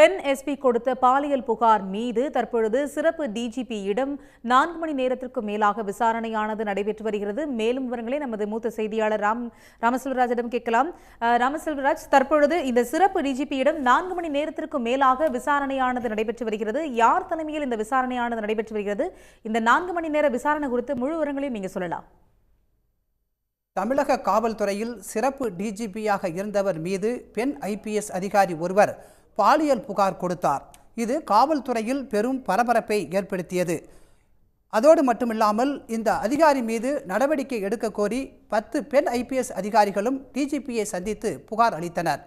பெண் எஸ்பி கொடுத்த பாலியல் புகார் மீது தற்பொழுது சிறப்பு டிஜிபியிடம் நான்கு மணி நேரத்திற்கும் மேலாக விசாரணையானது நடைபெற்று வருகிறது மேலும் விவரங்களை நமது மூத்த செய்தியாளர் ராம் ராமசெல்வராஜிடம் கேட்கலாம் ராமசெல்வராஜ் தற்பொழுது இந்த சிறப்பு டிஜிபியிடம் நான்கு மணி நேரத்திற்கு மேலாக விசாரணையானது நடைபெற்று வருகிறது யார் தலைமையில் இந்த விசாரணையானது நடைபெற்று வருகிறது இந்த நான்கு மணி நேர விசாரணை குறித்து முழு விவரங்களையும் நீங்க சொல்லலாம் தமிழக காவல்துறையில் சிறப்பு டிஜிபியாக இருந்தவர் மீது பெண் ஐபிஎஸ் அதிகாரி ஒருவர் பாலியல் புகார் கொடுத்தார் இது காவல்துறையில் பெரும் பரபரப்பை ஏற்படுத்தியது அதோடு மட்டுமில்லாமல் இந்த அதிகாரி மீது நடவடிக்கை எடுக்க கோரி பத்து பெண் ஐபிஎஸ் அதிகாரிகளும் டிஜிபியை சந்தித்து புகார் அளித்தனர்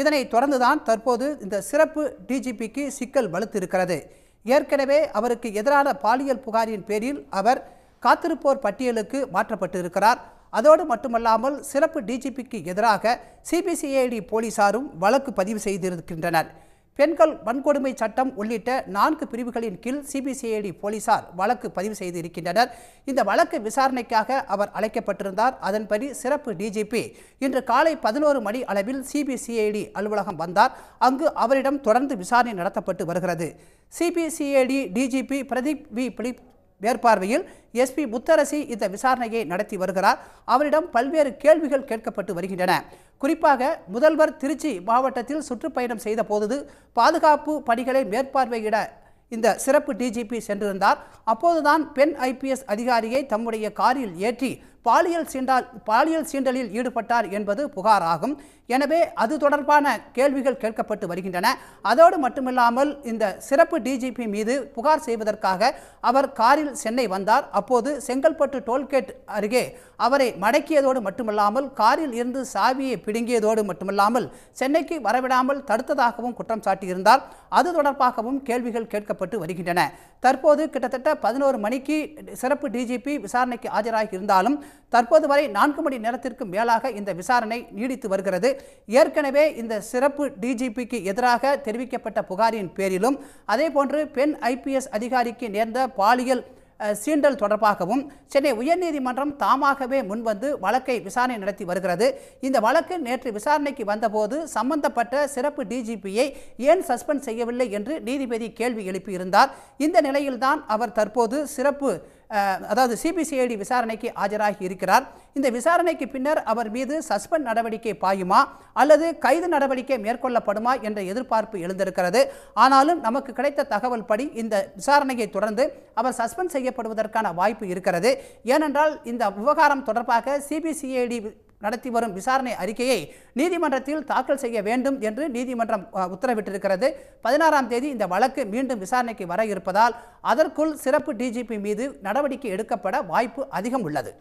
இதனை தொடர்ந்துதான் தற்போது இந்த சிறப்பு டிஜிபிக்கு சிக்கல் வலுத்திருக்கிறது ஏற்கனவே அவருக்கு எதிரான பாலியல் புகாரின் பேரில் அவர் காத்திருப்போர் பட்டியலுக்கு மாற்றப்பட்டிருக்கிறார் அதோடு மட்டுமல்லாமல் சிறப்பு டிஜிபிக்கு எதிராக சிபிசிஐடி போலீசாரும் வழக்கு பதிவு செய்திருக்கின்றனர் பெண்கள் வன்கொடுமை சட்டம் உள்ளிட்ட நான்கு பிரிவுகளின் கீழ் சிபிசிஐடி போலீசார் வழக்கு பதிவு செய்திருக்கின்றனர் இந்த வழக்கு விசாரணைக்காக அவர் அழைக்கப்பட்டிருந்தார் அதன்படி சிறப்பு டிஜிபி இன்று காலை பதினோரு மணி அளவில் சிபிசிஐடி அலுவலகம் வந்தார் அங்கு அவரிடம் தொடர்ந்து விசாரணை நடத்தப்பட்டு வருகிறது CBCID DGP Pradeep V Philip மேற்பார்வையில் எஸ்பி முத்தரசி இந்த விசாரணையை நடத்தி வருகிறார் அவரிடம் பல்வேறு கேள்விகள் கேட்கப்பட்டு வருகின்றன குறிப்பாக முதல்வர் திருச்சி மாவட்டத்தில் சுற்றுப்பயணம் செய்த போது பாதுகாப்பு பணிகளை மேற்பார்வையிட இந்த சிறப்பு டிஜிபி சென்றிருந்தார் அப்போதுதான் பெண் ஐபிஎஸ் அதிகாரியை தம்முடைய காரில் ஏற்றி பாலியல் சீண்டால் பாலியல் சீண்டலில் ஈடுபட்டார் என்பது புகார் ஆகும் எனவே அது தொடர்பான கேள்விகள் கேட்கப்பட்டு வருகின்றன அதோடு மட்டுமில்லாமல் இந்த சிறப்பு டிஜிபி மீது புகார் செய்வதற்காக அவர் காரில் சென்னை வந்தார் அப்போது செங்கல்பட்டு டோல்கேட் அருகே அவரை மடக்கியதோடு மட்டுமில்லாமல் காரில் இருந்து சாவியை பிடுங்கியதோடு மட்டுமில்லாமல் சென்னைக்கு வரவிடாமல் தடுத்ததாகவும் குற்றம் சாட்டியிருந்தார் அது தொடர்பாகவும் கேள்விகள் கேட்கப்பட்டு வருகின்றன தற்போது கிட்டத்தட்ட பதினோரு மணிக்கு சிறப்பு டிஜிபி விசாரணைக்கு ஆஜராகி இருந்தாலும் தற்போது வரை நான்கு மணி நேரத்திற்கு மேலாக இந்த விசாரணை நீடித்து வருகிறது ஏற்கனவே இந்த சிறப்பு டிஜிபிக்கு எதிராக தெரிவிக்கப்பட்ட புகாரின் பேரிலும் அதேபோன்று பெண் ஐபிஎஸ் அதிகாரிக்கு நேர்ந்த பாலியல் சீண்டல் தொடர்பாகவும் சென்னை உயர்நீதிமன்றம் தாமாகவே முன்வந்து வழக்கை விசாரணை நடத்தி வருகிறது இந்த வழக்கு நேற்று விசாரணைக்கு வந்தபோது சம்பந்தப்பட்ட சிறப்பு டிஜிபியை ஏன் சஸ்பெண்ட் செய்யவில்லை என்று நீதிபதி கேள்வி எழுப்பியிருந்தார் இந்த நிலையில்தான் அவர் தற்போது சிறப்பு அதாவது சிபிசிஐடி விசாரணைக்கு ஆஜராகி இருக்கிறார் இந்த விசாரணைக்கு பின்னர் அவர் மீது சஸ்பெண்ட் நடவடிக்கை பாயுமா அல்லது கைது நடவடிக்கை மேற்கொள்ளப்படுமா என்ற எதிர்பார்ப்பு எழுந்திருக்கிறது ஆனாலும் நமக்கு கிடைத்த தகவல் படி இந்த விசாரணையை தொடர்ந்து அவர் சஸ்பெண்ட் செய்யப்படுவதற்கான வாய்ப்பு இருக்கிறது ஏனென்றால் இந்த விவகாரம் தொடர்பாக சிபிசிஐடி நடத்தி வரும் விசாரணை அறிக்கையை நீதிமன்றத்தில் தாக்கல் செய்ய வேண்டும் என்று நீதிமன்றம் உத்தரவிட்டிருக்கிறது பதினாறாம் தேதி இந்த வழக்கு மீண்டும் விசாரணைக்கு வர இருப்பதால் அதற்குள் சிறப்பு டிஜிபி மீது நடவடிக்கை எடுக்கப்பட வாய்ப்பு அதிகம் உள்ளது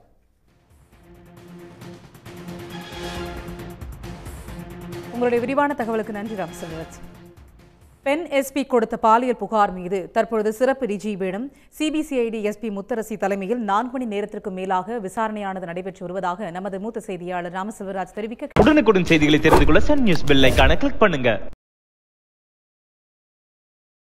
உங்களுடைய விரிவான தகவலுக்கு நன்றி ராம் பெண் எஸ்பி கொடுத்த பாலியல் புகார் மீது தற்பொழுது சிறப்பு டிஜிபியிடம் சிபிசிஐடி எஸ்பி முத்தரசி தலைமையில் நான்கு மணி நேரத்திற்கு மேலாக விசாரணையானது நடைபெற்று வருவதாக நமது மூத்த செய்தியாளர் ராமசெல்வராஜ் தெரிவிக்க உடனுக்குடன் செய்திகளை தெரிந்து கொள்ள சன் நியூஸ் பெல் கிளிக் பண்ணுங்க